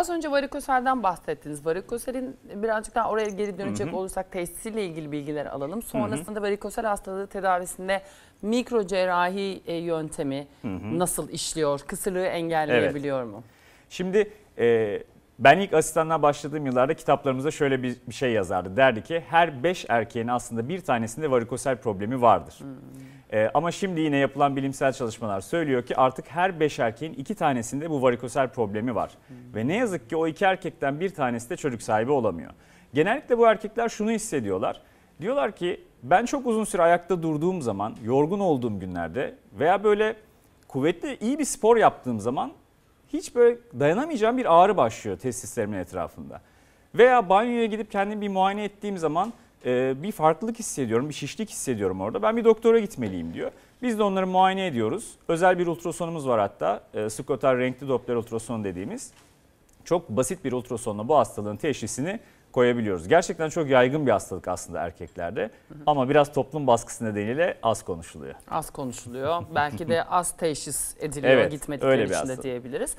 Az önce varikoselden bahsettiniz. Varikoselin birazcık daha oraya geri dönecek hı hı. olursak tesisiyle ilgili bilgiler alalım. Sonrasında hı hı. varikosel hastalığı tedavisinde mikro cerrahi e, yöntemi hı hı. nasıl işliyor? Kısırlığı engelleyebiliyor evet. mu? Şimdi e, ben ilk asistanlığa başladığım yıllarda kitaplarımıza şöyle bir, bir şey yazardı. Derdi ki her beş erkeğin aslında bir tanesinde varikosel problemi vardır. Hmm. Ee, ama şimdi yine yapılan bilimsel çalışmalar söylüyor ki artık her beş erkeğin iki tanesinde bu varikosel problemi var. Hmm. Ve ne yazık ki o iki erkekten bir tanesi de çocuk sahibi olamıyor. Genellikle bu erkekler şunu hissediyorlar. Diyorlar ki ben çok uzun süre ayakta durduğum zaman, yorgun olduğum günlerde veya böyle kuvvetli iyi bir spor yaptığım zaman hiç böyle dayanamayacağım bir ağrı başlıyor testislerimin etrafında. Veya banyoya gidip kendimi bir muayene ettiğim zaman e, bir farklılık hissediyorum, bir şişlik hissediyorum orada. Ben bir doktora gitmeliyim diyor. Biz de onları muayene ediyoruz. Özel bir ultrasonumuz var hatta. E, Skotar renkli Doppler ultrasonu dediğimiz. Çok basit bir ultrasonla bu hastalığın teşhisini koyabiliyoruz. Gerçekten çok yaygın bir hastalık aslında erkeklerde hı hı. ama biraz toplum baskısı nedeniyle az konuşuluyor. Az konuşuluyor. Belki de az teşhis ediliyor evet, gitmedikleri için de diyebiliriz.